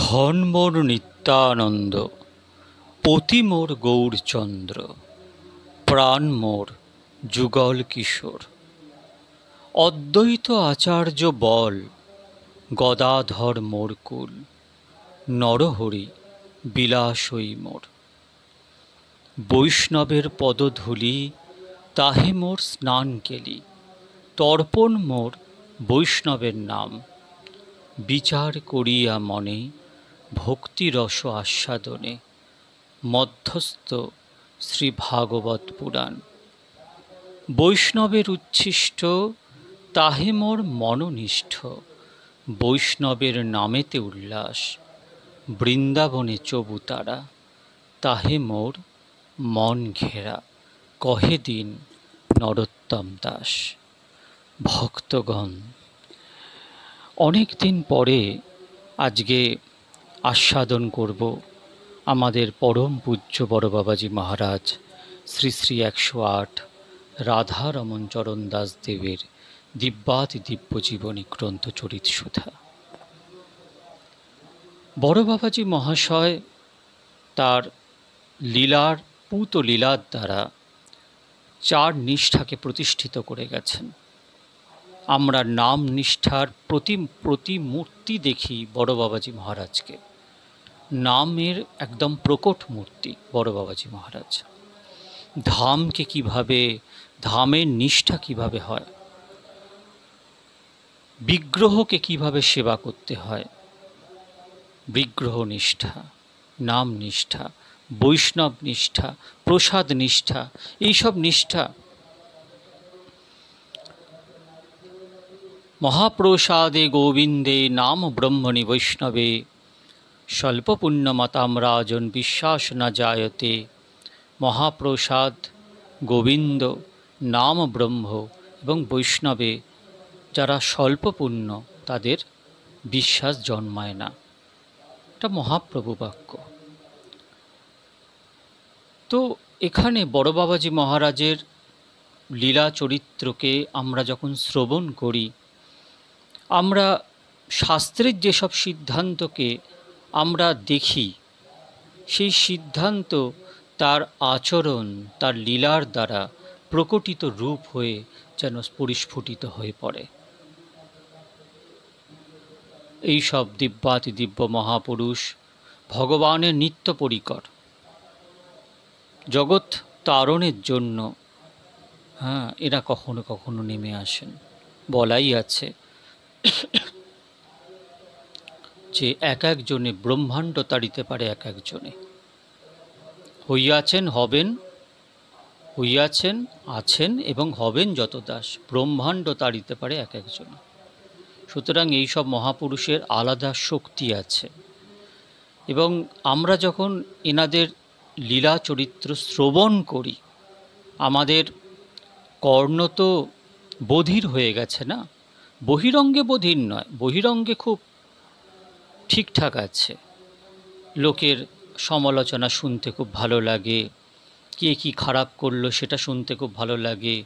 ধন মোর নিত্যানন্দ পতি মোর গৌরচন্দ্র প্রাণ মোর যুগল কিশোর অদ্বৈত আচার্য বল গদাধর মোর কুল নরহরি বিলাসই মোর বৈষ্ণবের পদধূলি তাহে মোর স্নান কেলি তর্পণ মোর বৈষ্ণবের নাম বিচার করিয়া মনে ভক্তিরস আস্বাদনে মধ্যস্থ শ্রী ভাগবত পুরাণ বৈষ্ণবের উচ্ছিষ্ট তাহে মোর মননিষ্ঠ বৈষ্ণবের নামেতে উল্লাস বৃন্দাবনে চবুতারা তাহে মোর মন ঘেরা কহে দিন নরোত্তম দাস ভক্তগণ অনেক দিন পরে আজকে আস্বাদন করব আমাদের পরম পূজ্য বড় বাবাজি মহারাজ শ্রী শ্রী একশো আট রাধারমণ চরণ দাস দেবের দিব্যাতি দিব্য জীবনী গ্রন্থ চরিত সুধা বড় বাবাজি মহাশয় তার লীলার পুত লীলার দ্বারা চার নিষ্ঠাকে প্রতিষ্ঠিত করে গেছেন আমরা নাম নিষ্ঠার প্রতি প্রতিমূর্তি দেখি বড় বাবাজি মহারাজকে নামের একদম প্রকট মূর্তি বড় বাবাজি মহারাজ ধামকে কিভাবে ধামের নিষ্ঠা কিভাবে হয় বিগ্রহকে কিভাবে সেবা করতে হয় বিগ্রহ নিষ্ঠা নাম নিষ্ঠা বৈষ্ণব নিষ্ঠা প্রসাদ নিষ্ঠা এইসব নিষ্ঠা মহাপ্রসাদে গোবিন্দে নাম ব্রহ্মণি বৈষ্ণবে স্বল্পপুণ্যমতাম্রাজন বিশ্বাস না যায়তে মহাপ্রসাদ গোবিন্দ নাম ব্রহ্ম এবং বৈষ্ণবে যারা স্বল্পপুণ্য তাদের বিশ্বাস জন্মায় না এটা মহাপ্রভু বাক্য তো এখানে বড় বাবাজি মহারাজের লীলা চরিত্রকে আমরা যখন শ্রবণ করি আমরা শাস্ত্রের যেসব সিদ্ধান্তকে আমরা দেখি সেই সিদ্ধান্ত তার আচরণ তার লীলার দ্বারা প্রকটিত রূপ হয়ে যেন পরিস্ফুটিত হয়ে পড়ে এইসব দিব্যাতি দিব্য মহাপুরুষ ভগবানের নিত্য পরিকর জগৎ তারণের জন্য হ্যাঁ এরা কখনো কখনো নেমে আসেন বলাই আছে যে এক একজনে ব্রহ্মাণ্ড তাড়িতে পারে এক একজনে হইয়াছেন হবেন হইয়াছেন আছেন এবং হবেন যত দাস ব্রহ্মাণ্ড তাড়িতে পারে এক একজনে সুতরাং এইসব সব মহাপুরুষের আলাদা শক্তি আছে এবং আমরা যখন এনাদের লীলা চরিত্র শ্রবণ করি আমাদের কর্ণ তো বধির হয়ে গেছে না বহিরঙ্গে বধির নয় বহিরঙ্গে খুব ঠিকঠাক আছে লোকের সমালোচনা শুনতে খুব ভালো লাগে কে কি খারাপ করলো সেটা শুনতে খুব ভালো লাগে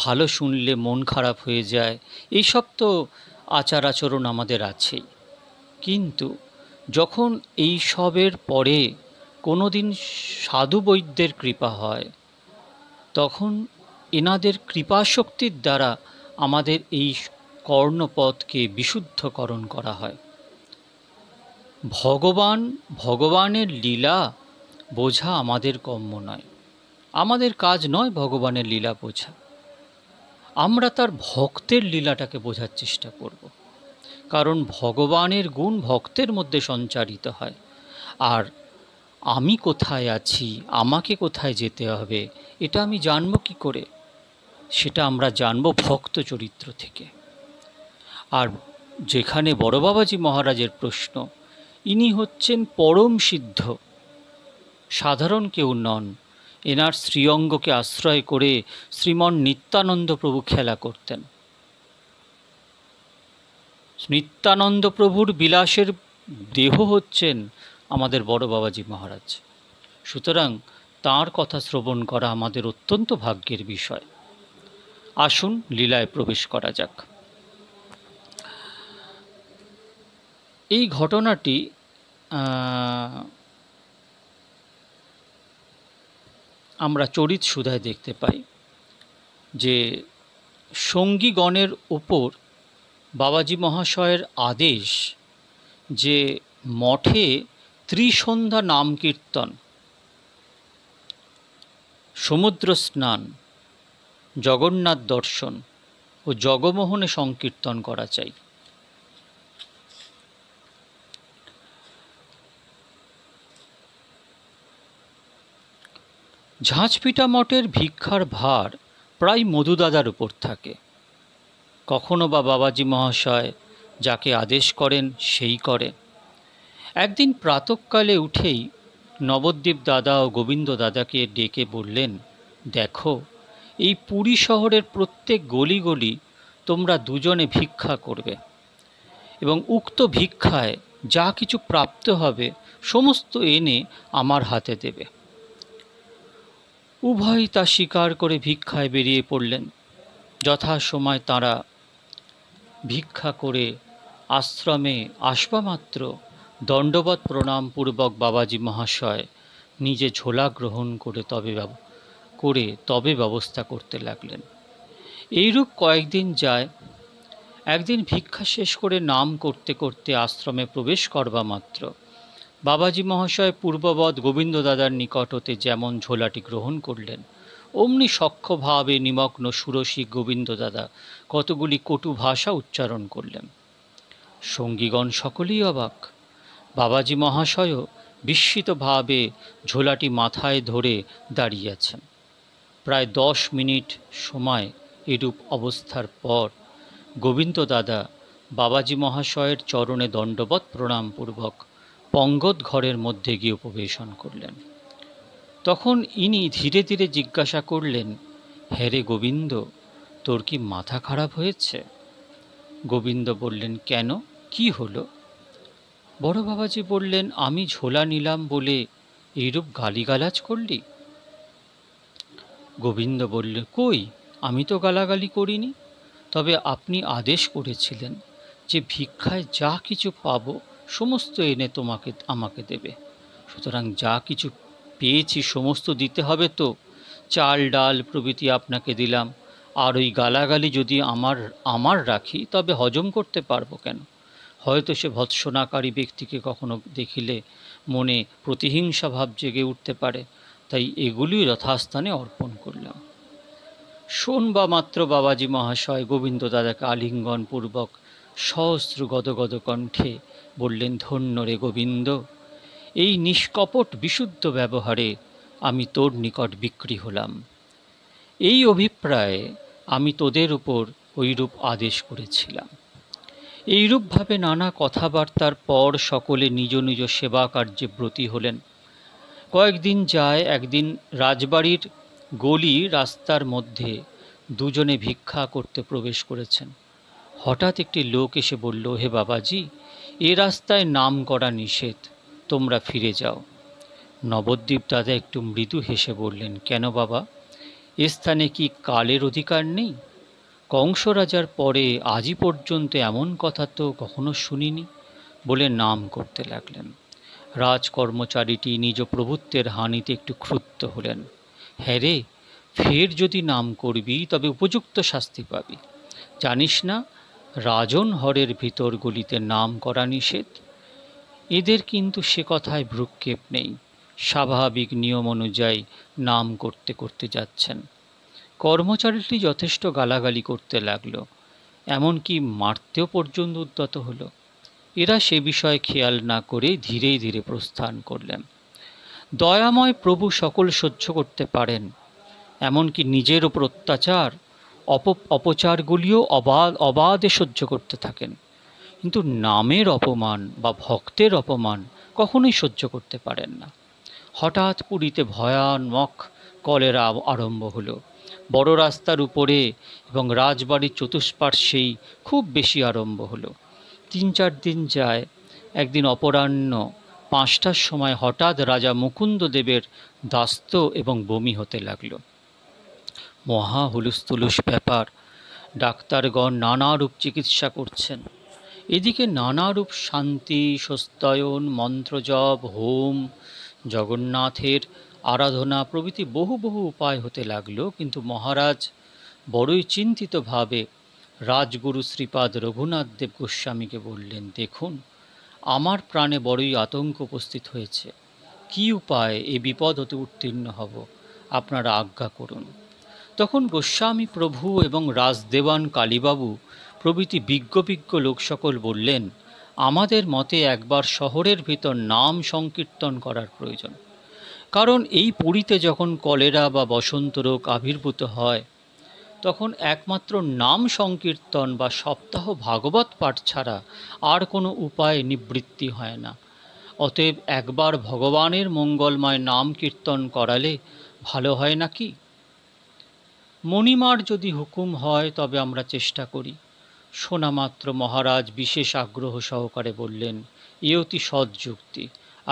ভালো শুনলে মন খারাপ হয়ে যায় এইসব তো আচার আচরণ আমাদের আছেই কিন্তু যখন এই সবের পরে কোনো দিন সাধু বৈদ্যের কৃপা হয় তখন এনাদের কৃপাশক্তির দ্বারা আমাদের এই কর্ণপথকে বিশুদ্ধকরণ করা হয় ভগবান ভগবানের লীলা বোঝা আমাদের কম্য নয় আমাদের কাজ নয় ভগবানের লীলা বোঝা আমরা তার ভক্তের লীলাটাকে বোঝার চেষ্টা করব কারণ ভগবানের গুণ ভক্তের মধ্যে সঞ্চারিত হয় আর আমি কোথায় আছি আমাকে কোথায় যেতে হবে এটা আমি জানব কি করে সেটা আমরা জানব ভক্ত চরিত্র থেকে আর যেখানে বড় বাবাজি মহারাজের প্রশ্ন ইনি হচ্ছেন পরম সিদ্ধ সাধারণ কেউ নন এনার শ্রীঅঙ্গকে আশ্রয় করে শ্রীমন নিত্যানন্দ প্রভু খেলা করতেন নিত্যানন্দ প্রভুর বিলাসের দেহ হচ্ছেন আমাদের বড় বাবাজি মহারাজ সুতরাং তার কথা শ্রবণ করা আমাদের অত্যন্ত ভাগ্যের বিষয় আসুন লীলায় প্রবেশ করা যাক এই ঘটনাটি আমরা চরিত সুধায় দেখতে পাই যে সঙ্গীগণের ওপর বাবাজি মহাশয়ের আদেশ যে মঠে ত্রিসন্ধ্যা নাম কীর্তন সমুদ্র স্নান জগন্নাথ দর্শন ও জগমোহনে সংকীর্তন করা চাই ঝাঁঝপিটা মঠের ভিক্ষার ভার প্রায় মধুদাদার উপর থাকে কখনো বা বাবাজি মহাশয় যাকে আদেশ করেন সেই করে একদিন প্রাতকালে উঠেই নবদ্বীপ দাদা ও গোবিন্দ দাদাকে ডেকে বললেন দেখো এই পুরী শহরের প্রত্যেক গলি গলি তোমরা দুজনে ভিক্ষা করবে এবং উক্ত ভিক্ষায় যা কিছু প্রাপ্ত হবে সমস্ত এনে আমার হাতে দেবে উভয় তা স্বীকার করে ভিক্ষায় বেরিয়ে পড়লেন সময় তারা ভিক্ষা করে আশ্রমে আসবামাত্র দণ্ডবত প্রণামপূর্বক বাবাজি মহাশয় নিজে ঝোলা গ্রহণ করে তবে করে তবে ব্যবস্থা করতে লাগলেন এইরূপ কয়েকদিন যায় একদিন ভিক্ষা শেষ করে নাম করতে করতে আশ্রমে প্রবেশ করবা মাত্র বাবাজি মহাশয় পূর্ববৎ গোবিন্দ দাদার যেমন ঝোলাটি গ্রহণ করলেন অমনি সক্ষভাবে নিমগ্ন সুরসী গোবিন্দ দাদা কতগুলি কটু ভাষা উচ্চারণ করলেন সঙ্গীগণ সকলেই অবাক বাবাজি মহাশয়ও বিস্মিতভাবে ঝোলাটি মাথায় ধরে দাঁড়িয়ে আছেন প্রায় দশ মিনিট সময় এরূপ অবস্থার পর গোবিন্দ দাদা বাবাজি মহাশয়ের চরণে দণ্ডবৎ প্রণামপূর্বক পঙ্গত ঘরের মধ্যে গিয়ে উপবেশন করলেন তখন ইনি ধীরে ধীরে জিজ্ঞাসা করলেন হেরে গোবিন্দ তোর কি মাথা খারাপ হয়েছে গোবিন্দ বললেন কেন কি হলো বড় বাবাজি বললেন আমি ঝোলা নিলাম বলে এইরূপ গালিগালাজ করলি গোবিন্দ বলল কই আমি তো গালাগালি করিনি তবে আপনি আদেশ করেছিলেন যে ভিক্ষায় যা কিছু পাবো সমস্ত এনে তোমাকে আমাকে দেবে সুতরাং যা কিছু পেয়েছি সমস্ত দিতে হবে তো চাল ডাল প্রভৃতি আপনাকে দিলাম আর ওই গালাগালি যদি আমার আমার রাখি তবে হজম করতে পারবো কেন হয়তো সে ভৎসনাকারী ব্যক্তিকে কখনো দেখিলে মনে প্রতিহিংসা ভাব জেগে উঠতে পারে তাই এগুলি যথাস্থানে অর্পণ করলাম শোন বা মাত্র বাবাজি মহাশয় গোবিন্দ দাদাকে আলিঙ্গনপূর্বক সহস্র গদগদ কণ্ঠে বললেন ধন্য রে গোবিন্দ এই নিষ্কপট বিশুদ্ধ ব্যবহারে আমি তোর নিকট বিক্রি হলাম এই অভিপ্রায়ে আমি তোদের উপর ওইরূপ আদেশ করেছিলাম এইরূপভাবে নানা কথাবার্তার পর সকলে নিজ নিজ সেবা কার্যে ব্রতী হলেন কয়েকদিন যায় একদিন রাজবাড়ির গলি রাস্তার মধ্যে দুজনে ভিক্ষা করতে প্রবেশ করেছেন হঠাৎ একটি লোক এসে বলল হে বাবাজি এ রাস্তায় নাম করা নিষেধ তোমরা ফিরে যাও নবদ্বীপ দাদা একটু মৃদু হেসে বললেন কেন বাবা এ স্থানে কি কালের অধিকার নেই কংস রাজার পরে আজই পর্যন্ত এমন কথা তো কখনো শুনিনি বলে নাম করতে লাগলেন রাজকর্মচারীটি নিজ প্রভুত্বের হানিতে একটু ক্ষুব্ধ হলেন হ্যাঁ রে ফের যদি নাম করবি তবে উপযুক্ত শাস্তি পাবি জানিস না রাজন ভিতর গলিতে নাম করা নিষেধ এদের কিন্তু সে কথায় ভ্রুক্ষেপ নেই স্বাভাবিক নিয়ম অনুযায়ী নাম করতে করতে যাচ্ছেন কর্মচারীটি যথেষ্ট গালাগালি করতে লাগলো এমনকি মারতেও পর্যন্ত উদ্যত হল এরা সে বিষয়ে খেয়াল না করে ধীরে ধীরে প্রস্থান করলেন দয়াময় প্রভু সকল সহ্য করতে পারেন এমনকি নিজের ওপর অত্যাচার অপ অপচারগুলিও অবাধ অবাধে সহ্য করতে থাকেন কিন্তু নামের অপমান বা ভক্তের অপমান কখনোই সহ্য করতে পারেন না হঠাৎ পুরীতে ভয়ানক কলেরা আরম্ভ হল বড় রাস্তার উপরে এবং রাজবাড়ির চতুষ্পার্শ্বেই খুব বেশি আরম্ভ হলো তিন চার দিন যায় একদিন অপরাহ্ন পাঁচটার সময় হঠাৎ রাজা মুকুন্দদেবের দাস্ত এবং বমি হতে লাগলো মহা হুলুস্তুলুস ব্যাপার ডাক্তারগণ নানারূপ চিকিৎসা করছেন এদিকে নানারূপ শান্তি সস্তায়ন মন্ত্রজপ হোম জগন্নাথের আরাধনা প্রভৃতি বহু বহু উপায় হতে লাগল কিন্তু মহারাজ বড়ই চিন্তিতভাবে রাজগুরু শ্রীপাদ রঘুনাথ দেব গোস্বামীকে বললেন দেখুন আমার প্রাণে বড়ই আতঙ্ক উপস্থিত হয়েছে কি উপায় এ বিপদ হতে উত্তীর্ণ হব আপনারা আজ্ঞা করুন তখন গোস্বামী প্রভু এবং রাজদেবান কালীবাবু প্রভৃতি বিজ্ঞ বিজ্ঞ লোক সকল বললেন আমাদের মতে একবার শহরের ভিতর নাম সংকীর্তন করার প্রয়োজন কারণ এই পুরীতে যখন কলেরা বা বসন্ত রোগ আবির্ভূত হয় তখন একমাত্র নাম সংকীর্তন বা সপ্তাহ ভাগবত পাঠ ছাড়া আর কোনো উপায় নিবৃত্তি হয় না অতএব একবার ভগবানের মঙ্গলময় নাম কীর্তন করালে ভালো হয় নাকি মণিমার যদি হুকুম হয় তবে আমরা চেষ্টা করি শোনামাত্র মহারাজ বিশেষ আগ্রহ সহকারে বললেন এ অতি সৎযুক্তি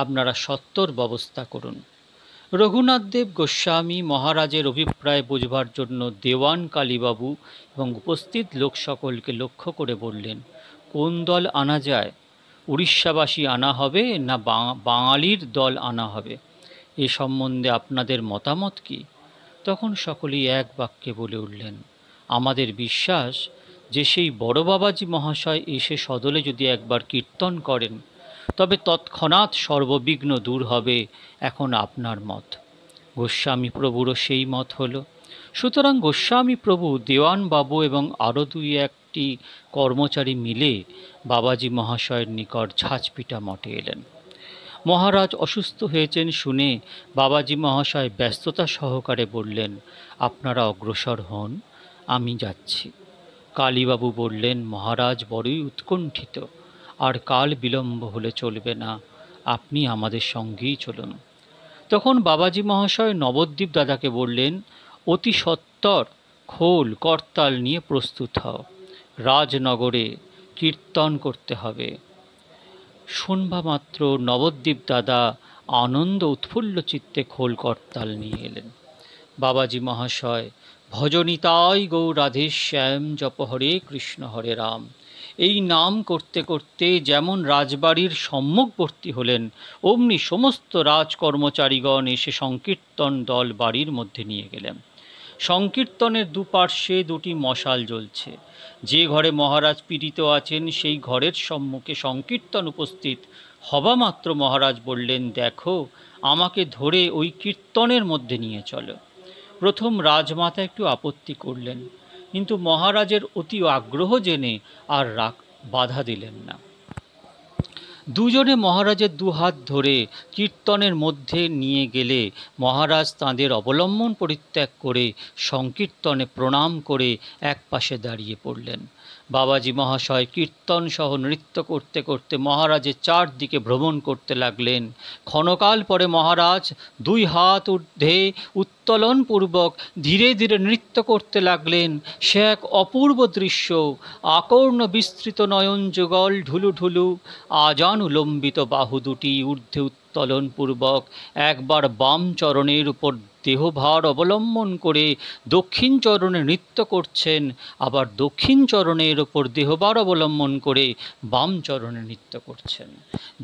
আপনারা সত্তর ব্যবস্থা করুন রঘুনাথদেব গোস্বামী মহারাজের অভিপ্রায় বুঝবার জন্য দেওয়ান কালীবাবু এবং উপস্থিত লোক সকলকে লক্ষ্য করে বললেন কোন দল আনা যায় উড়িষ্যাবাসী আনা হবে না বাঙালির দল আনা হবে এ সম্বন্ধে আপনাদের মতামত কী তখন সকলেই এক বাক্যে বলে উঠলেন আমাদের বিশ্বাস যে সেই বড় বাবাজি মহাশয় এসে সদলে যদি একবার কীর্তন করেন তবে তৎক্ষণাৎ সর্ববিঘ্ন দূর হবে এখন আপনার মত গোস্বামী প্রভুরও সেই মত হল সুতরাং গোস্বামী প্রভু দেওয়ানবাবু এবং আরও দুই একটি কর্মচারী মিলে বাবাজি মহাশয়ের নিকট ঝাঁচপিটা মঠে এলেন মহারাজ অসুস্থ হয়েছেন শুনে বাবাজি মহাশয় ব্যস্ততা সহকারে বললেন আপনারা অগ্রসর হন আমি যাচ্ছি কালীবাবু বললেন মহারাজ বড়ই উৎকণ্ঠিত আর কাল বিলম্ব হলে চলবে না আপনি আমাদের সঙ্গেই চলুন তখন বাবাজি মহাশয় নবদ্বীপ দাদাকে বললেন অতি সত্তর খোল করতাল নিয়ে প্রস্তুত হও রাজনগরে কীর্তন করতে হবে শুনবা মাত্র নবদ্বীপ দাদা আনন্দ উৎফুল্ল চিত্তে খোল করতাল নিয়ে এলেন বাবাজি মহাশয় ভজনিতাই গৌ রাধে শ্যাম জপ হরে কৃষ্ণ হরে রাম এই নাম করতে করতে যেমন রাজবাড়ির সম্মুখবর্তী হলেন অমনি সমস্ত রাজকর্মচারীগণ এসে সংকীর্তন দল বাড়ির মধ্যে নিয়ে গেলেন সংকীর্তনের দুপার্শ্বে দুটি মশাল জ্বলছে যে ঘরে মহারাজ পীড়িত আছেন সেই ঘরের সম্মুখে সংকীর্তন উপস্থিত হবামাত্র মহারাজ বললেন দেখো আমাকে ধরে ওই কীর্তনের মধ্যে নিয়ে চলো প্রথম রাজমাতা একটু আপত্তি করলেন কিন্তু মহারাজের অতি আগ্রহ জেনে আর রাগ বাধা দিলেন না দুজনে মহারাজের দুহাত ধরে কীর্তনের মধ্যে নিয়ে গেলে মহারাজ তাঁদের অবলম্বন পরিত্যাগ করে সংকীর্তনে প্রণাম করে এক পাশে দাঁড়িয়ে পড়লেন বাবাজি মহাশয় কীর্তন সহ নৃত্য করতে করতে মহারাজের চারদিকে ভ্রমণ করতে লাগলেন ক্ষণকাল পরে মহারাজ দুই হাত ঊর্ধ্বে উত্তোলনপূর্বক ধীরে ধীরে নৃত্য করতে লাগলেন সে এক অপূর্ব দৃশ্য আকর্ণ বিস্তৃত নয়ন যুগল ঢুলু ঢুলু আজান উলম্বিত বাহু দুটি ঊর্ধ্বে উত্তোলনপূর্বক একবার বাম চরণের উপর দেহভার অবলম্বন করে দক্ষিণ চরণে নৃত্য করছেন আবার দক্ষিণ চরণের ওপর দেহভার অবলম্বন করে বাম চরণে নৃত্য করছেন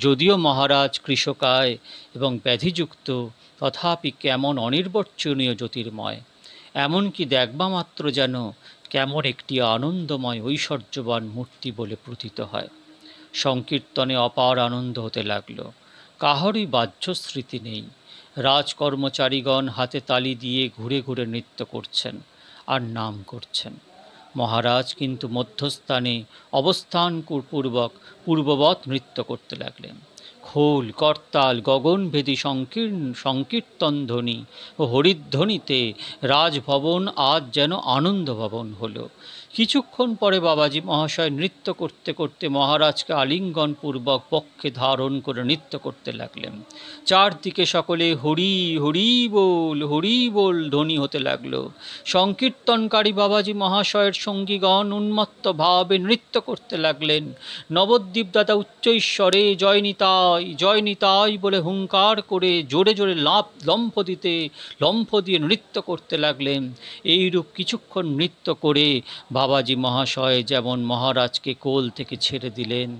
যদিও মহারাজ কৃষকায় এবং ব্যাধিযুক্ত তথাপি কেমন অনির্বচনীয় জ্যোতির্ময় এমনকি দেখবা মাত্র যেন কেমন একটি আনন্দময় ঐশ্বর্যবান মূর্তি বলে প্রতীত হয় সংকীর্তনে অপার আনন্দ হতে লাগল কাহারই বাহ্য স্মৃতি নেই রাজকর্মচারীগণ হাতে তালি দিয়ে ঘুরে ঘুরে নৃত্য করছেন আর নাম করছেন মহারাজ কিন্তু মধ্যস্থানে অবস্থান পূর্বক পূর্ববৎ নৃত্য করতে লাগলেন খোল করতাল গগনভেদী সংকীর্ণ সংকীর্তন ধ্বনি ও হরিধ্বনিতে রাজভবন আজ যেন আনন্দভবন হলো কিছুক্ষণ পরে বাবাজি মহাশয় নৃত্য করতে করতে মহারাজকে আলিঙ্গনপূর্বক পক্ষে ধারণ করে নৃত্য করতে লাগলেন চারদিকে সকলে হরি হরি বল হরি বল ধ্বনি হতে লাগলো সংকীর্তনকারী বাবাজি মহাশয়ের সঙ্গীগণ উন্মত্ত ভাবে নৃত্য করতে লাগলেন নবদ্বীপ দাদা উচ্চৈশ্বরে জয় নিতাই জয় নিতাই বলে হুঙ্কার করে জোরে জোরে লাভ লম্ফ দিতে লম্ফ দিয়ে নৃত্য করতে লাগলেন এইরূপ কিছুক্ষণ নৃত্য করে বাবাজি মহাশয় যেমন মহারাজকে কোল থেকে ছেড়ে দিলেন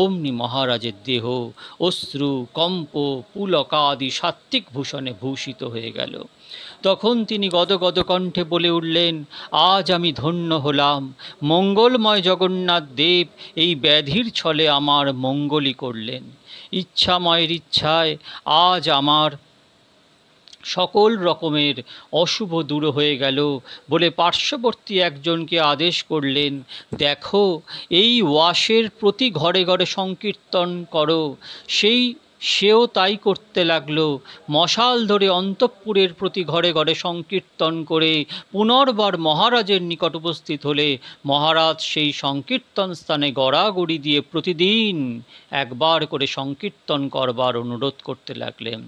অমনি মহারাজের দেহ অশ্রু কম্প পুলকা আদি সাত্ত্বিক ভূষণে ভূষিত হয়ে গেল তখন তিনি গদগদ কণ্ঠে বলে উঠলেন আজ আমি ধন্য হলাম মঙ্গলময় জগন্নাথ দেব এই ব্যাধির ছলে আমার মঙ্গলই করলেন ইচ্ছাময়ের ইচ্ছায় আজ আমার সকল রকমের অশুভ দূর হয়ে গেল বলে পার্শ্ববর্তী একজনকে আদেশ করলেন দেখো এই ওয়াশের প্রতি ঘরে ঘরে সংকীর্তন করো সেই সেও তাই করতে লাগলো মশাল ধরে অন্তঃপুরের প্রতি ঘরে ঘরে সংকীর্তন করে পুনর্বার মহারাজের নিকট উপস্থিত হলে মহারাজ সেই সংকীর্তন স্থানে গড়াগড়ি দিয়ে প্রতিদিন একবার করে সংকীর্তন করবার অনুরোধ করতে লাগলেন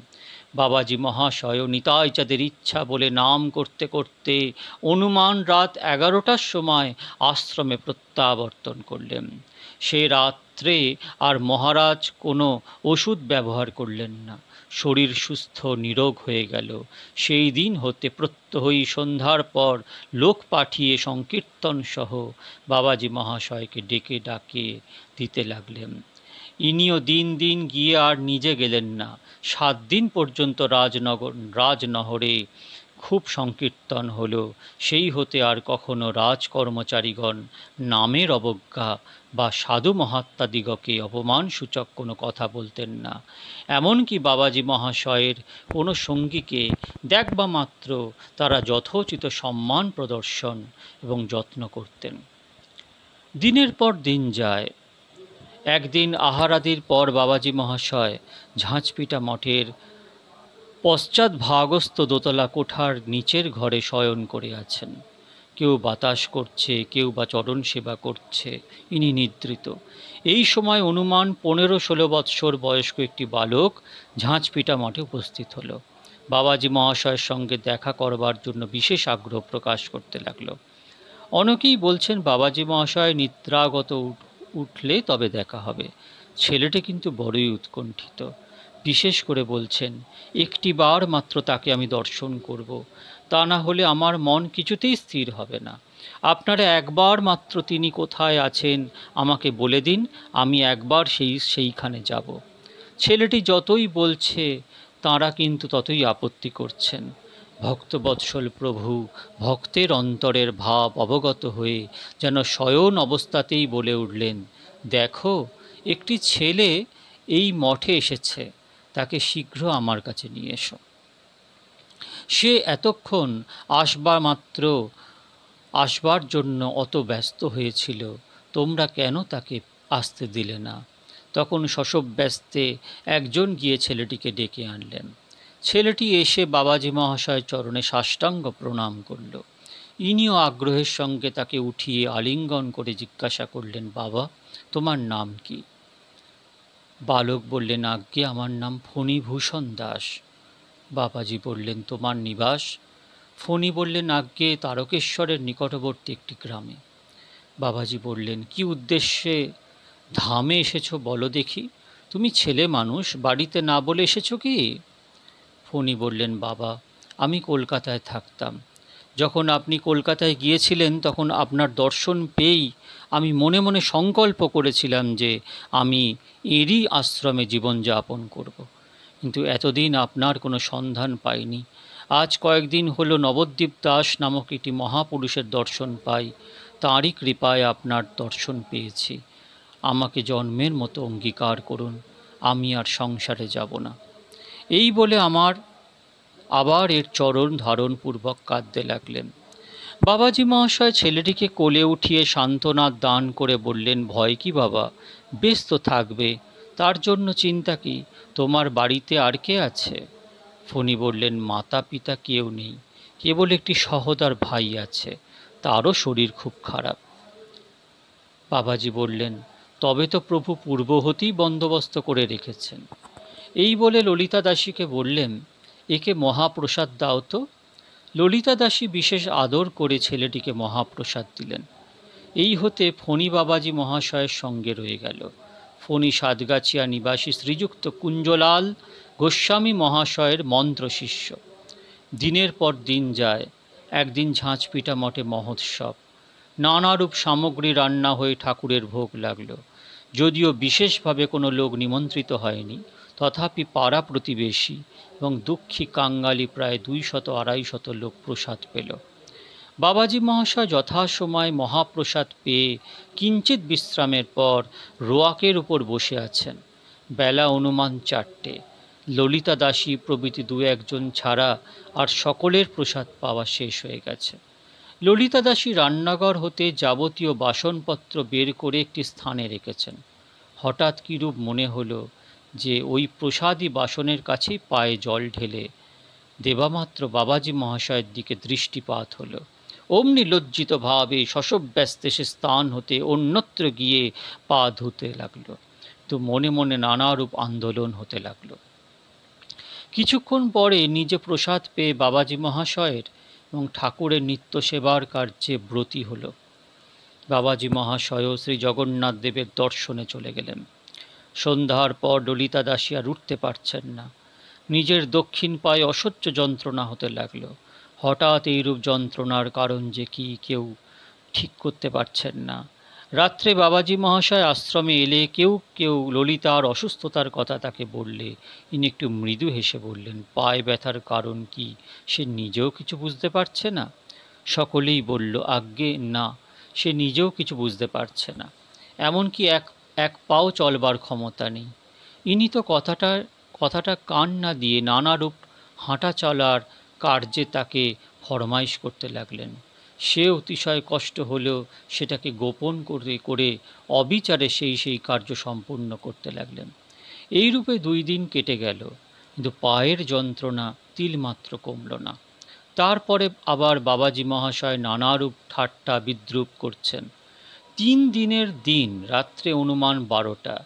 বাবাজি মহাশয় নিতাই যাদের ইচ্ছা বলে নাম করতে করতে অনুমান রাত এগারোটার সময় আশ্রমে প্রত্যাবর্তন করলেন সে রাত্রে আর মহারাজ কোনো ওষুধ ব্যবহার করলেন না শরীর সুস্থ নিরোগ হয়ে গেল সেই দিন হতে প্রত্যহই সন্ধ্যার পর লোক পাঠিয়ে সংকীর্তন সহ বাবাজি মহাশয়কে ডেকে ডাকে দিতে লাগলেন ইনিও দিন দিন গিয়ে আর নিজে গেলেন না সাত দিন পর্যন্ত রাজনগর রাজনহরে খুব সংকীর্তন হল সেই হতে আর কখনো রাজকর্মচারীগণ নামের অবজ্ঞা বা সাধু মহাত্মাদিগকে অপমানসূচক কোনো কথা বলতেন না এমনকি বাবাজি মহাশয়ের কোনো সঙ্গীকে দেখবা মাত্র তারা যথোচিত সম্মান প্রদর্শন এবং যত্ন করতেন দিনের পর দিন যায় একদিন আহারাদির পর বাবাজি মহাশয় ঝাঁচপিটা মঠের পশ্চাৎ ভাগস্থ দোতলা কোঠার নিচের ঘরে শয়ন করে আছেন কেউ বাতাস করছে কেউ বা চরণ সেবা করছে ইনি নিদ্রিত এই সময় অনুমান পনেরো ষোলো বৎসর বয়স্ক একটি বালক ঝাঁচপিটা মঠে উপস্থিত হলো বাবাজি মহাশয়ের সঙ্গে দেখা করবার জন্য বিশেষ আগ্রহ প্রকাশ করতে লাগল অনেকেই বলছেন বাবাজি মহাশয় নিদ্রাগত উঠলে তবে দেখা হবে ছেলেটি কিন্তু বড়ই উৎকণ্ঠিত বিশেষ করে বলছেন একটি বার মাত্র তাকে আমি দর্শন করব। তা না হলে আমার মন কিছুতেই স্থির হবে না আপনারা একবার মাত্র তিনি কোথায় আছেন আমাকে বলে দিন আমি একবার সেই সেইখানে যাব ছেলেটি যতই বলছে তারা কিন্তু ততই আপত্তি করছেন ভক্তবৎসল প্রভু ভক্তের অন্তরের ভাব অবগত হয়ে যেন শয়ন অবস্থাতেই বলে উঠলেন দেখো একটি ছেলে এই মঠে এসেছে তাকে শীঘ্র আমার কাছে নিয়ে এসো সে এতক্ষণ আসবার মাত্র আসবার জন্য অত ব্যস্ত হয়েছিল তোমরা কেন তাকে আসতে দিলে না তখন শশব ব্যস্তে একজন গিয়ে ছেলেটিকে ডেকে আনলেন ছেলেটি এসে বাবাজি মহাশয় চরণে সাষ্টাঙ্গ প্রণাম করল ইনিও আগ্রহের সঙ্গে তাকে উঠিয়ে আলিঙ্গন করে জিজ্ঞাসা করলেন বাবা তোমার নাম কি বালক বললেন আজ্ঞে আমার নাম ফণিভূষণ দাস বাবাজি বললেন তোমার নিবাস ফণি বললেন আজ্ঞে তারকেশ্বরের নিকটবর্তী একটি গ্রামে বাবাজি বললেন কি উদ্দেশ্যে ধামে এসেছো বলো দেখি তুমি ছেলে মানুষ বাড়িতে না বলে এসেছো কি উনি বললেন বাবা আমি কলকাতায় থাকতাম যখন আপনি কলকাতায় গিয়েছিলেন তখন আপনার দর্শন পেয়েই আমি মনে মনে সংকল্প করেছিলাম যে আমি এরই আশ্রমে জীবনযাপন করব। কিন্তু এতদিন আপনার কোনো সন্ধান পাইনি আজ কয়েকদিন হলো নবদ্বীপ দাস নামক একটি মহাপুরুষের দর্শন পাই তাঁরই কৃপায় আপনার দর্শন পেয়েছি আমাকে জন্মের মতো অঙ্গীকার করুন আমি আর সংসারে যাব না এই বলে আমার আবার এর চরণ ধারণপূর্বক কাঁদতে লাগলেন বাবাজি মহাশয় ছেলেটিকে কোলে উঠিয়ে সান্ত্বনা দান করে বললেন ভয় কি বাবা বেশ তো থাকবে তার জন্য চিন্তা কি তোমার বাড়িতে আর কে আছে ফণি বললেন মাতা পিতা কেউ নেই কেবল একটি সহদার ভাই আছে তারও শরীর খুব খারাপ বাবাজি বললেন তবে তো প্রভু পূর্ব হতেই বন্দোবস্ত করে রেখেছেন এই বলে ললিতা দাসীকে বললেন একে মহাপ্রসাদ দাও তো ললিতা দাসী বিশেষ আদর করে ছেলেটিকে মহাপ্রসাদ দিলেন এই হতে ফণি বাবাজি মহাশয়ের সঙ্গে রয়ে গেল ফণি সাতগাছিয়া নিবাসী শ্রীযুক্ত কুঞ্জলাল গোস্বামী মহাশয়ের মন্ত্র শিষ্য দিনের পর দিন যায় একদিন ঝাঁচপিটা মঠে মহোৎসব নানারূপ সামগ্রী রান্না হয়ে ঠাকুরের ভোগ লাগল যদিও বিশেষভাবে কোনো লোক নিমন্ত্রিত হয়নি তথাপি পাড়া প্রতিবেশী এবং দুঃখী কাঙ্গালি প্রায় দুই শত আড়াই শত লোক প্রসাদ পেল বাবাজি মহাশয় যথাসময় মহাপ্রসাদ পেয়ে কিঞ্চিত বিশ্রামের পর রোয়াকের উপর বসে আছেন বেলা অনুমান চারটে ললিতা দাসী প্রভৃতি দু একজন ছাড়া আর সকলের প্রসাদ পাওয়া শেষ হয়ে গেছে ললিতা দাসী রান্নাঘর হতে যাবতীয় বাসনপত্র বের করে একটি স্থানে রেখেছেন হঠাৎ কীরূপ মনে হলো যে ওই প্রসাদী বাসনের কাছেই পায়ে জল ঢেলে দেবামাত্র বাবাজি মহাশয়ের দিকে দৃষ্টিপাত হলো অমনি লজ্জিতভাবে শশব্যস্তে সে স্থান হতে অন্যত্র গিয়ে পা ধুতে লাগলো তো মনে মনে নানারূপ আন্দোলন হতে লাগলো কিছুক্ষণ পরে নিজে প্রসাদ পেয়ে বাবাজি মহাশয়ের এবং ঠাকুরের নিত্য সেবার কার্যে ব্রতী হল বাবাজি মহাশয়ও শ্রী জগন্নাথ দেবের দর্শনে চলে গেলেন সন্ধ্যার পর ললিতা দাসী আর উঠতে পারছেন না নিজের দক্ষিণ পায়ে অসহ্য যন্ত্রণা হতে লাগলো হঠাৎ এইরূপ যন্ত্রণার কারণ যে কি কেউ ঠিক করতে পারছেন না রাত্রে বাবাজি মহাশয় আশ্রমে এলে কেউ কেউ ললিতার অসুস্থতার কথা তাকে বললে ইনি একটু মৃদু হেসে বললেন পায়ে ব্যথার কারণ কি সে নিজেও কিছু বুঝতে পারছে না সকলেই বলল আজ্ঞে না সে নিজেও কিছু বুঝতে পারছে না এমনকি এক এক পাও চলবার ক্ষমতা নেই ইনি তো কথাটা কথাটা কান না দিয়ে নানারূপ হাঁটা চলার কার্যে তাকে ফরমাইশ করতে লাগলেন সে অতিশয় কষ্ট হলেও সেটাকে গোপন করে করে অবিচারে সেই সেই কার্য সম্পূর্ণ করতে লাগলেন এই রূপে দুই দিন কেটে গেল কিন্তু পায়ের যন্ত্রণা তিলমাত্র কমল না তারপরে আবার বাবাজি মহাশয় নানারূপ ঠাট্টা বিদ্রুপ করছেন তিন দিনের দিন রাত্রে অনুমান বারোটা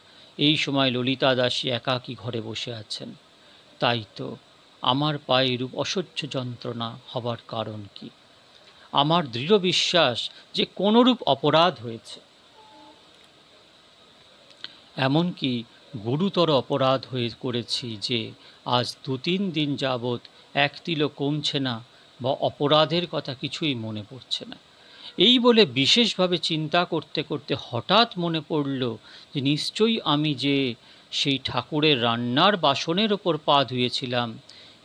এই সময় ললিতা দাসী একাকী ঘরে বসে আছেন তাই তো আমার পায়ে এরূপ অসহ্য যন্ত্রণা হবার কারণ কি আমার দৃঢ় বিশ্বাস যে কোনরূপ অপরাধ হয়েছে এমনকি গুরুতর অপরাধ হয়ে করেছি যে আজ দু তিন দিন যাবৎ এক তিলও কমছে না বা অপরাধের কথা কিছুই মনে পড়ছে না এই বলে বিশেষভাবে চিন্তা করতে করতে হঠাৎ মনে পড়ল যে নিশ্চয়ই আমি যে সেই ঠাকুরের রান্নার বাসনের ওপর পা ধুয়েছিলাম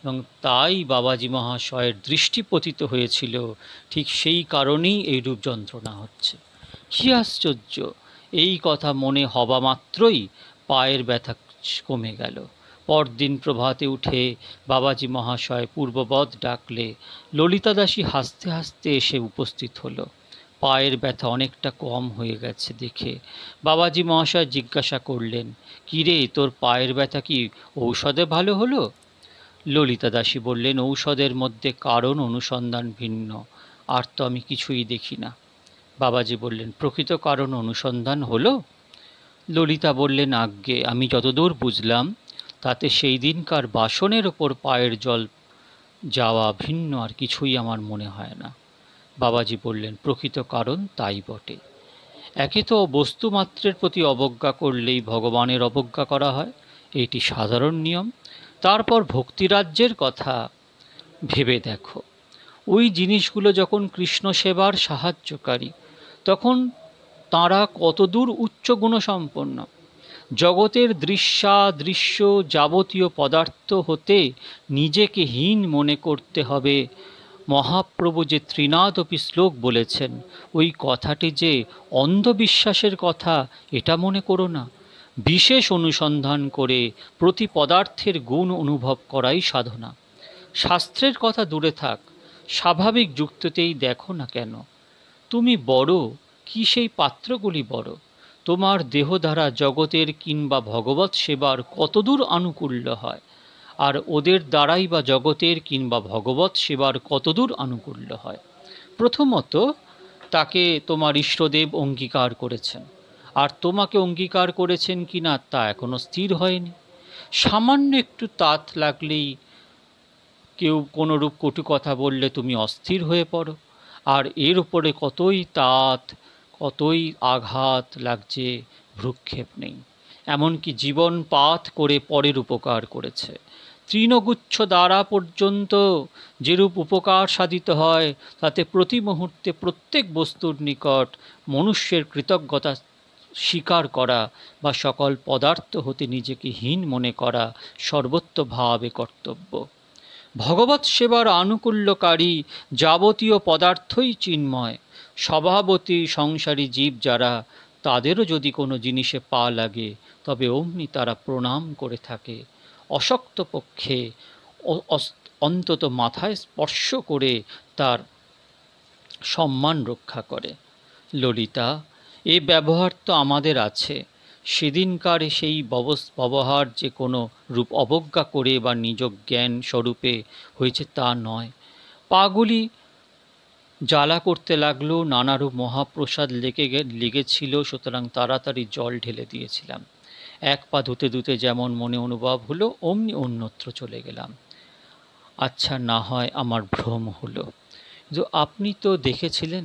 এবং তাই বাবাজি মহাশয়ের দৃষ্টি পতিত হয়েছিল ঠিক সেই কারণেই এই রূপ যন্ত্রণা হচ্ছে কী আশ্চর্য এই কথা মনে হবা মাত্রই পায়ের ব্যথা কমে গেল পরদিন প্রভাতে উঠে বাবাজি মহাশয় পূর্ববধ ডাকলে ললিতা দাসী হাসতে হাসতে এসে উপস্থিত হলো পায়ের ব্যথা অনেকটা কম হয়ে গেছে দেখে বাবাজি মহাশয় জিজ্ঞাসা করলেন কিরে তোর পায়ের ব্যথা কি ঔষধে ভালো হলো ললিতা দাসী বললেন ঔষধের মধ্যে কারণ অনুসন্ধান ভিন্ন আর তো আমি কিছুই দেখি না বাবাজি বললেন প্রকৃত কারণ অনুসন্ধান হলো ললিতা বললেন আজ্ঞে আমি যতদূর বুঝলাম তাতে সেই দিনকার বাসনের ওপর পায়ের জল যাওয়া ভিন্ন আর কিছুই আমার মনে হয় না বাবাজি বললেন প্রকৃত কারণ তাই বটে একে তো বস্তুমাত্রের প্রতি অবজ্ঞা করলেই ভগবানের অবজ্ঞা করা হয় এটি সাধারণ নিয়ম তারপর ভক্তিরাজ্যের কথা ভেবে দেখো ওই জিনিসগুলো যখন কৃষ্ণ সেবার সাহায্যকারী তখন তাঁরা কতদূর উচ্চ গুণসম্পন্ন জগতের দৃশ্যা দৃশ্য যাবতীয় পদার্থ হতে নিজেকে হীন মনে করতে হবে মহাপ্রভু যে ত্রিনাদপি শ্লোক বলেছেন ওই কথাটি যে অন্ধবিশ্বাসের কথা এটা মনে করো না বিশেষ অনুসন্ধান করে প্রতি পদার্থের গুণ অনুভব করাই সাধনা শাস্ত্রের কথা দূরে থাক স্বাভাবিক যুক্তিতেই দেখো না কেন তুমি বড় কি সেই পাত্রগুলি বড় তোমার দেহ দ্বারা জগতের কিংবা ভগবৎ সেবার কতদূর আনুকূল্য হয় আর ওদের দ্বারাই বা জগতের কিংবা ভগবত সেবার কতদূর আনুকূল্য হয় প্রথমত তাকে তোমার ইষ্টদেব অঙ্গীকার করেছেন আর তোমাকে অঙ্গীকার করেছেন কি না তা এখনও স্থির হয়নি সামান্য একটু তাত লাগলেই কেউ কোনোরূপ কটু কথা বললে তুমি অস্থির হয়ে পড়ো আর এর উপরে কতই তাত কতই আঘাত লাগছে ভ্রুক্ষেপ নেই এমনকি জীবন পাত করে পরের উপকার করেছে তৃণগুচ্ছ দ্বারা পর্যন্ত যেরূপ উপকার সাধিত হয় তাতে প্রতি মুহূর্তে প্রত্যেক বস্তুর নিকট মনুষ্যের কৃতজ্ঞতা স্বীকার করা বা সকল পদার্থ হতে নিজেকে হীন মনে করা সর্বত্রভাবে কর্তব্য ভগবত সেবার আনুকূল্যকারী যাবতীয় পদার্থই চিন্ময় স্বভাবতী সংসারী জীব যারা তাদেরও যদি কোনো জিনিসে পা লাগে তবে অমনি তারা প্রণাম করে থাকে অশক্ত পক্ষে অন্তত মাথায় স্পর্শ করে তার সম্মান রক্ষা করে ললিতা এ ব্যবহার তো আমাদের আছে সেদিনকার সেই ব্যবহার যে কোনো রূপ অবজ্ঞা করে বা নিজ জ্ঞান স্বরূপে হয়েছে তা নয় পাগুলি জ্বালা করতে লাগলো নানারূপ মহাপ্রসাদ লেগে লেগেছিল সুতরাং তাড়াতাড়ি জল ঢেলে দিয়েছিলাম এক পা ধুতে ধুতে যেমন মনে অনুভব হলো অমনি অন্যত্র চলে গেলাম আচ্ছা না হয় আমার ভ্রম হলো কিন্তু আপনি তো দেখেছিলেন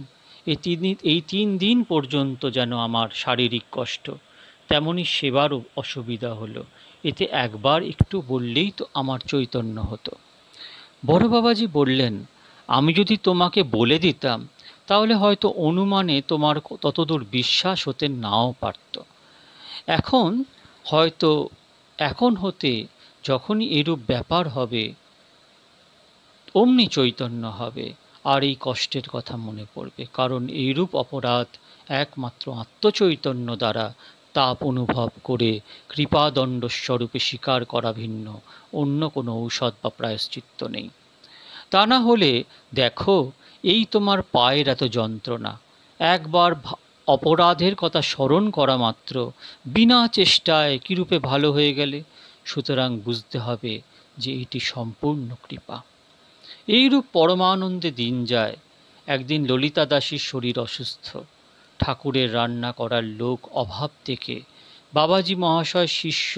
এই তিন এই তিন দিন পর্যন্ত যেন আমার শারীরিক কষ্ট তেমনই সেবারও অসুবিধা হলো এতে একবার একটু বললেই তো আমার চৈতন্য হতো বড় বাবাজি বললেন আমি যদি তোমাকে বলে দিতাম তাহলে হয়তো অনুমানে তোমার ততদূর বিশ্বাস হতে নাও পারত এখন হয়তো এখন হতে যখনই এরূপ ব্যাপার হবে অমনি চৈতন্য হবে আর এই কষ্টের কথা মনে পড়বে কারণ এইরূপ অপরাধ একমাত্র আত্মচৈতন্য দ্বারা তাপ অনুভব করে কৃপাদণ্ড স্বরূপে স্বীকার করা ভিন্ন অন্য কোনো ঔষধ বা প্রায়শ্চিত্ত নেই তা না হলে দেখো এই তোমার পায়ের এত যন্ত্রণা একবার অপরাধের কথা স্মরণ করা মাত্র বিনা চেষ্টায় কীরূপে ভালো হয়ে গেলে সুতরাং বুঝতে হবে যে এটি সম্পূর্ণ কৃপা এইরূপ পরমানন্দে দিন যায় একদিন ললিতা দাসীর শরীর অসুস্থ ঠাকুরের রান্না করার লোক অভাব থেকে বাবাজি মহাশয় শিষ্য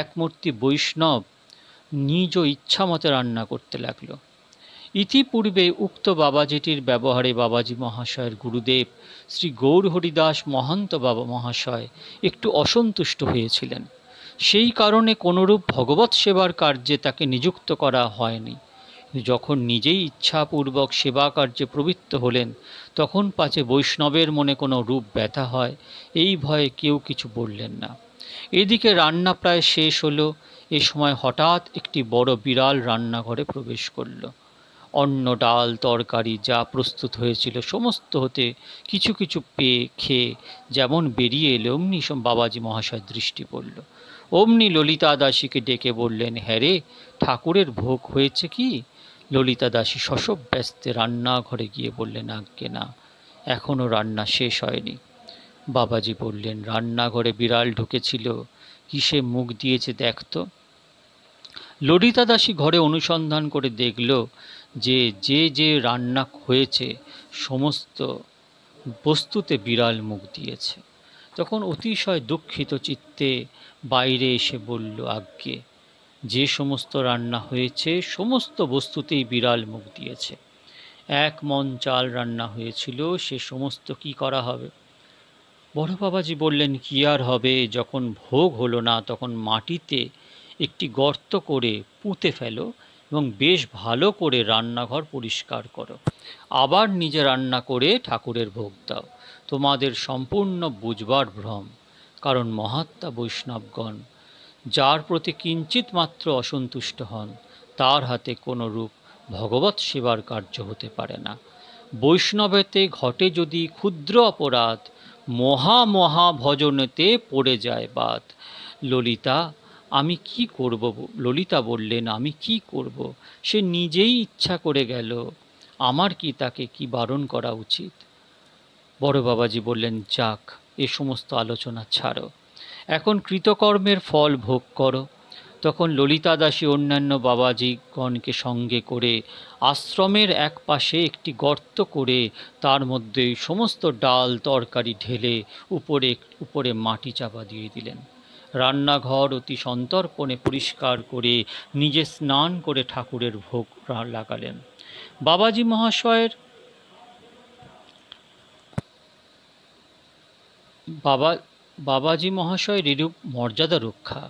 একমূর্তি বৈষ্ণব নিজ ইচ্ছামতে রান্না করতে লাগলো ইতিপূর্বে উক্ত বাবাজিটির ব্যবহারে বাবাজি মহাশয়ের গুরুদেব শ্রী গৌর হরিদাস মহান্ত বাবা মহাশয় একটু অসন্তুষ্ট হয়েছিলেন সেই কারণে কোনোরূপ ভগবত সেবার কার্যে তাকে নিযুক্ত করা হয়নি যখন নিজেই ইচ্ছাপূর্বক সেবা কার্যে প্রবৃত্ত হলেন তখন পাছে বৈষ্ণবের মনে কোনো রূপ ব্যথা হয় এই ভয়ে কেউ কিছু বললেন না এদিকে রান্না প্রায় শেষ হলো এ সময় হঠাৎ একটি বড় বিড়াল রান্নাঘরে প্রবেশ করলো অন্ন ডাল তরকারি যা প্রস্তুত হয়েছিল সমস্ত হতে কিছু কিছু পেয়ে খেয়ে যেমন বেরিয়ে এলো অমনি বাবাজি মহাশয় দৃষ্টি পড়ল অমনি ললিতা দাসীকে ডেকে বললেন হ্যারে ঠাকুরের ভোগ হয়েছে কি ললিতা দাসী সসব ব্যস্তে রান্নাঘরে গিয়ে বললেন আজ্ঞে না এখনও রান্না শেষ হয়নি বাবাজি বললেন রান্নাঘরে বিড়াল ঢুকেছিল কিসে মুখ দিয়েছে দেখত ললিতা দাসী ঘরে অনুসন্ধান করে দেখল যে যে যে রান্না হয়েছে সমস্ত বস্তুতে বিড়াল মুখ দিয়েছে তখন অতিশয় দুঃখিত চিত্তে বাইরে এসে বলল আজ্ঞে যে সমস্ত রান্না হয়েছে সমস্ত বস্তুতেই বিড়াল মুখ দিয়েছে এক মন চাল রান্না হয়েছিল সে সমস্ত কি করা হবে বড় বাবাজি বললেন কি আর হবে যখন ভোগ হলো না তখন মাটিতে একটি গর্ত করে পুঁতে ফেলো এবং বেশ ভালো করে রান্নাঘর পরিষ্কার করো আবার নিজে রান্না করে ঠাকুরের ভোগ দাও তোমাদের সম্পূর্ণ বুঝবার ভ্রম কারণ মহাত্মা বৈষ্ণবগণ যার প্রতি কিঞ্চিত মাত্র অসন্তুষ্ট হন তার হাতে কোনো রূপ ভগবত সেবার কার্য হতে পারে না বৈষ্ণবেতে ঘটে যদি ক্ষুদ্র অপরাধ মহা মহা ভজনেতে পড়ে যায় বাদ ললিতা আমি কি করব ললিতা বললেন আমি কি করব সে নিজেই ইচ্ছা করে গেল আমার কি তাকে কি বারণ করা উচিত বড় বাবাজি বললেন যাক এ সমস্ত আলোচনা ছাড়ো এখন কৃতকর্মের ফল ভোগ করো তখন ললিতা দাসী অন্যান্য বাবাজিগণকে সঙ্গে করে আশ্রমের এক পাশে একটি গর্ত করে তার মধ্যে সমস্ত ডাল তরকারি ঢেলে উপরে উপরে মাটি চাপা দিয়ে দিলেন রান্নাঘর অতি সন্তর্পণে পরিষ্কার করে নিজে স্নান করে ঠাকুরের ভোগ লাগালেন বাবাজি মহাশয়ের বাবা বাবাজি মহাশয়ের এরূপ মর্যাদা রক্ষা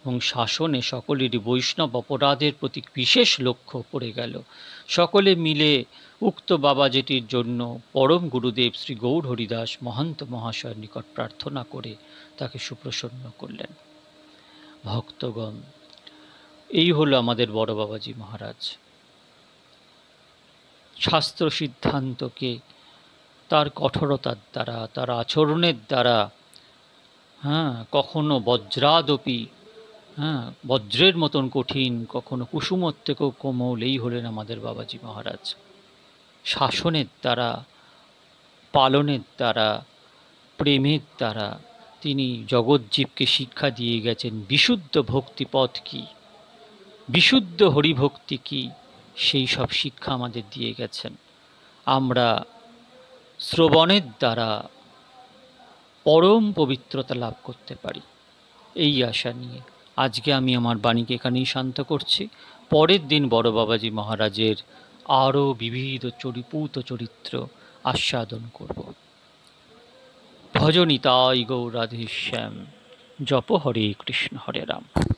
এবং শাসনে সকলেরই বৈষ্ণব অপরাধের প্রতি বিশেষ লক্ষ্য পড়ে গেল সকলে মিলে উক্ত বাবা জেটির জন্য পরম গুরুদেব শ্রী গৌর হরিদাস মহান্ত মহাশয়ের নিকট প্রার্থনা করে তাকে সুপ্রসন্ন করলেন ভক্তগণ এই হলো আমাদের বড় বাবাজি মহারাজ শাস্ত্র সিদ্ধান্তকে তার কঠোরতার দ্বারা তার আচরণের দ্বারা হ্যাঁ কখনো বজ্রাদপি হ্যাঁ বজ্রের মতন কঠিন কখনো কুসুমত থেকেও কোমল এই হলেন আমাদের বাবাজি মহারাজ শাসনের দ্বারা পালনের দ্বারা প্রেমের দ্বারা তিনি জগজ্জীবকে শিক্ষা দিয়ে গেছেন বিশুদ্ধ ভক্তিপথ কী বিশুদ্ধ হরিভক্তি কী সেই সব শিক্ষা আমাদের দিয়ে গেছেন আমরা শ্রবণের দ্বারা পরম পবিত্রতা লাভ করতে পারি এই আশা নিয়ে আজকে আমি আমার বাণীকে এখানেই শান্ত করছি পরের দিন বড় বাবাজি মহারাজের আরও বিবিধ চরিপূত চরিত্র আস্বাদন করব ভজনিতাই শ্যাম জপ হরে কৃষ্ণ হরে রাম